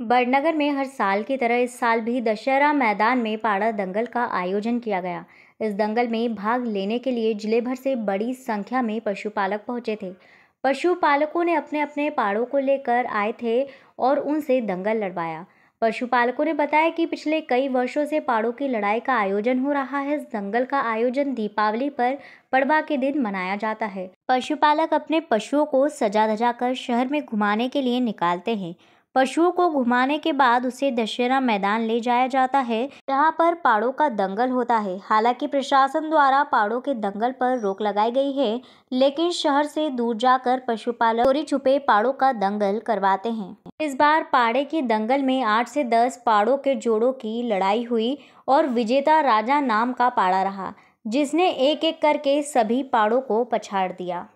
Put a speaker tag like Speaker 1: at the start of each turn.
Speaker 1: बड़नगर में हर साल की तरह इस साल भी दशहरा मैदान में पाड़ा दंगल का आयोजन किया गया इस दंगल में भाग लेने के लिए जिले भर से बड़ी संख्या में पशुपालक पहुंचे थे पशुपालकों ने अपने अपने पाड़ों को लेकर आए थे और उनसे दंगल लड़वाया पशुपालकों ने बताया कि पिछले कई वर्षों से पाड़ों की लड़ाई का आयोजन हो रहा है इस दंगल का आयोजन दीपावली पर पड़वा के दिन मनाया जाता है पशुपालक अपने पशुओं को सजा धजा कर शहर में घुमाने के लिए निकालते हैं पशुओं को घुमाने के बाद उसे दशहरा मैदान ले जाया जाता है जहाँ पर पाड़ों का दंगल होता है हालांकि प्रशासन द्वारा पाड़ों के दंगल पर रोक लगाई गई है लेकिन शहर से दूर जाकर पशुपालक चोरी छुपे पाड़ों का दंगल करवाते हैं इस बार पाड़े के दंगल में आठ से दस पाड़ों के जोड़ों की लड़ाई हुई और विजेता राजा नाम का पाड़ा रहा जिसने एक एक करके सभी पाड़ों को पछाड़ दिया